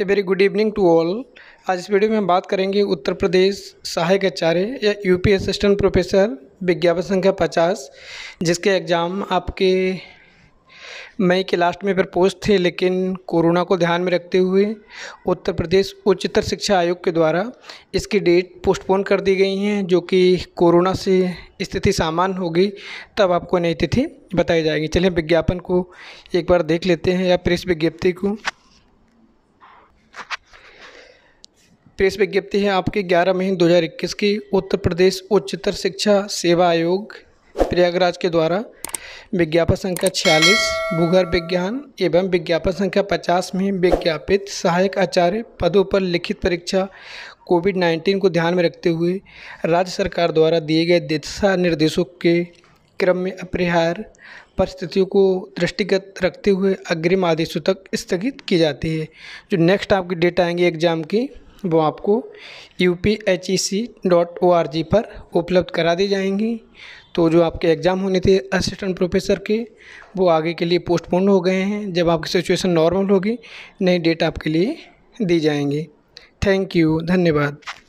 A very good evening to all आज इस video में हम बात करेंगे उत्तर प्रदेश सहायक आचार्य या यूपी असिस्टेंट प्रोफेसर विज्ञापन संख्या पचास जिसके एग्ज़ाम आपके मई के लास्ट में पोस्ट थे लेकिन कोरोना को ध्यान में रखते हुए उत्तर प्रदेश उच्चतर शिक्षा आयोग के द्वारा इसकी डेट पोस्टपोन कर दी गई हैं जो कि कोरोना से स्थिति सामान्य होगी तब आपको नई तिथि बताई जाएगी चलिए विज्ञापन को एक बार देख लेते हैं या प्रेस विज्ञप्ति को प्रेस विज्ञप्ति है आपके 11 मई 2021 की उत्तर प्रदेश उच्चतर शिक्षा सेवा आयोग प्रयागराज के द्वारा विज्ञापन संख्या छियालीस भूगर्भ विज्ञान एवं विज्ञापन संख्या पचास में विज्ञापित सहायक आचार्य पदों पर लिखित परीक्षा कोविड नाइन्टीन को ध्यान में रखते हुए राज्य सरकार द्वारा दिए गए दिशा निर्देशों के क्रम में अपरिहार परिस्थितियों को दृष्टिगत रखते हुए अग्रिम आदेशों तक स्थगित की जाती है जो नेक्स्ट आपकी डेट आएंगे एग्जाम की वो आपको U P H E C dot O R G पर उपलब्ध करा दी जाएंगी तो जो आपके एग्ज़ाम होने थे असिस्टेंट प्रोफेसर के वो आगे के लिए पोस्टपोन हो गए हैं जब आपकी सिचुएशन नॉर्मल होगी नई डेट आपके लिए दी जाएंगी थैंक यू धन्यवाद